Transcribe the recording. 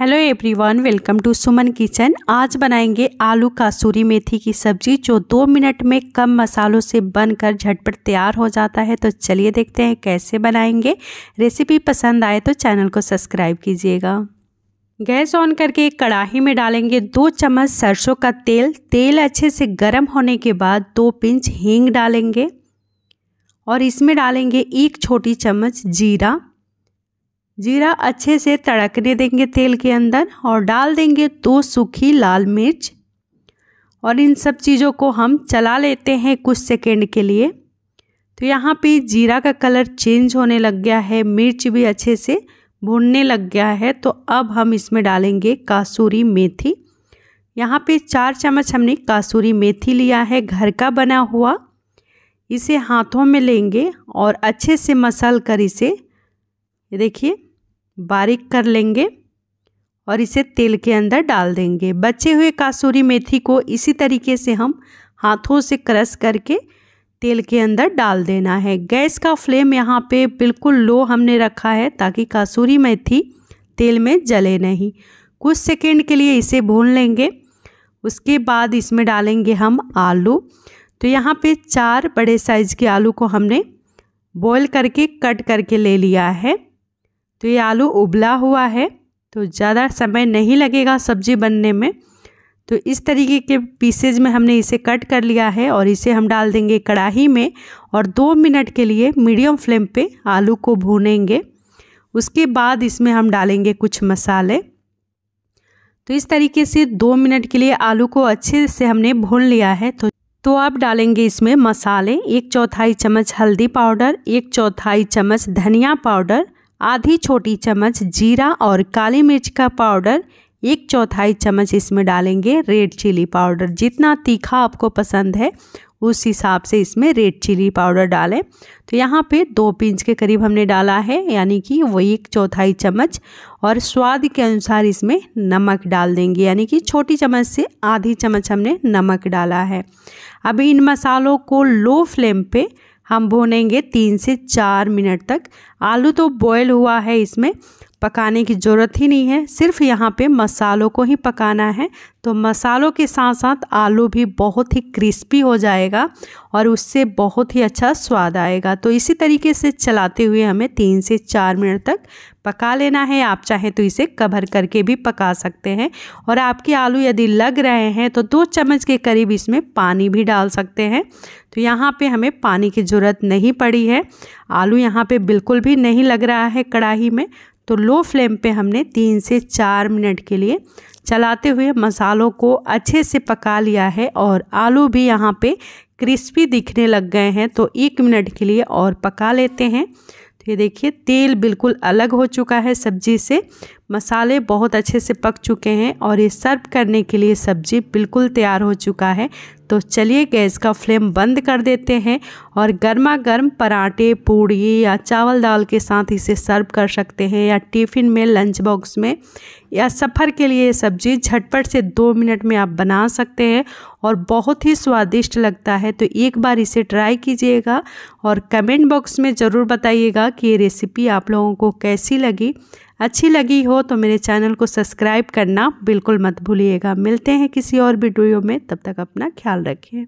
hello everyone welcome to Suman kitchen आज बनाएंगे आलू कासूरी मेथी की सब्जी जो दो मिनट में कम मसालों से बनकर झटपट तैयार हो जाता है तो चलिए देखते हैं कैसे बनाएंगे रेसिपी पसंद आए तो चैनल को सब्सक्राइब कीजिएगा गैस ऑन करके कढ़ाही में डालेंगे दो चम्मच सरसों का तेल तेल अच्छे से गर्म होने के बाद दो पिंच हींग डालेंगे और इसमें डालेंगे एक छोटी चम्मच जीरा जीरा अच्छे से तड़कने देंगे तेल के अंदर और डाल देंगे दो सूखी लाल मिर्च और इन सब चीज़ों को हम चला लेते हैं कुछ सेकेंड के लिए तो यहाँ पे जीरा का कलर चेंज होने लग गया है मिर्च भी अच्छे से भूनने लग गया है तो अब हम इसमें डालेंगे कासूरी मेथी यहाँ पे चार चम्मच हमने कासूरी मेथी लिया है घर का बना हुआ इसे हाथों में लेंगे और अच्छे से मसल कर इसे देखिए बारीक कर लेंगे और इसे तेल के अंदर डाल देंगे बचे हुए कासूरी मेथी को इसी तरीके से हम हाथों से क्रश करके तेल के अंदर डाल देना है गैस का फ्लेम यहाँ पे बिल्कुल लो हमने रखा है ताकि कासूरी मेथी तेल में जले नहीं कुछ सेकेंड के लिए इसे भून लेंगे उसके बाद इसमें डालेंगे हम आलू तो यहाँ पे चार बड़े साइज़ के आलू को हमने बॉईल करके कट करके ले लिया है तो ये आलू उबला हुआ है तो ज़्यादा समय नहीं लगेगा सब्ज़ी बनने में तो इस तरीके के पीसेज में हमने इसे कट कर लिया है और इसे हम डाल देंगे कढ़ाही में और दो मिनट के लिए मीडियम फ्लेम पे आलू को भूनेंगे उसके बाद इसमें हम डालेंगे कुछ मसाले तो इस तरीके से दो मिनट के लिए आलू को अच्छे से हमने भून लिया है तो तो आप डालेंगे इसमें मसाले एक चौथाई चम्मच हल्दी पाउडर एक चौथाई चम्मच धनिया पाउडर आधी छोटी चम्मच जीरा और काली मिर्च का पाउडर एक चौथाई चम्मच इसमें डालेंगे रेड चिली पाउडर जितना तीखा आपको पसंद है उस हिसाब से इसमें रेड चिली पाउडर डालें तो यहाँ पे दो पिंच के करीब हमने डाला है यानी कि वही एक चौथाई चम्मच और स्वाद के अनुसार इसमें नमक डाल देंगे यानी कि छोटी चम्मच से आधी चम्मच हमने नमक डाला है अभी इन मसालों को लो फ्लेम पे हम भुनेंगे तीन से चार मिनट तक आलू तो बॉयल हुआ है इसमें पकाने की ज़रूरत ही नहीं है सिर्फ यहाँ पे मसालों को ही पकाना है तो मसालों के साथ साथ आलू भी बहुत ही क्रिस्पी हो जाएगा और उससे बहुत ही अच्छा स्वाद आएगा तो इसी तरीके से चलाते हुए हमें तीन से चार मिनट तक पका लेना है आप चाहें तो इसे कवर करके भी पका सकते हैं और आपके आलू यदि लग रहे हैं तो दो चम्मच के करीब इसमें पानी भी डाल सकते हैं तो यहाँ पे हमें पानी की ज़रूरत नहीं पड़ी है आलू यहाँ पे बिल्कुल भी नहीं लग रहा है कढ़ाई में तो लो फ्लेम पे हमने तीन से चार मिनट के लिए चलाते हुए मसालों को अच्छे से पका लिया है और आलू भी यहाँ पे क्रिस्पी दिखने लग गए हैं तो एक मिनट के लिए और पका लेते हैं तो ये देखिए तेल बिल्कुल अलग हो चुका है सब्जी से मसाले बहुत अच्छे से पक चुके हैं और ये सर्व करने के लिए सब्जी बिल्कुल तैयार हो चुका है तो चलिए गैस का फ्लेम बंद कर देते हैं और गर्मा गर्म पराठे पूड़ी या चावल दाल के साथ इसे सर्व कर सकते हैं या टिफ़िन में लंच बॉक्स में या सफ़र के लिए सब्जी झटपट से दो मिनट में आप बना सकते हैं और बहुत ही स्वादिष्ट लगता है तो एक बार इसे ट्राई कीजिएगा और कमेंट बॉक्स में ज़रूर बताइएगा कि ये रेसिपी आप लोगों को कैसी लगी अच्छी लगी हो तो मेरे चैनल को सब्सक्राइब करना बिल्कुल मत भूलिएगा मिलते हैं किसी और वीडियो में तब तक अपना ख्याल रखें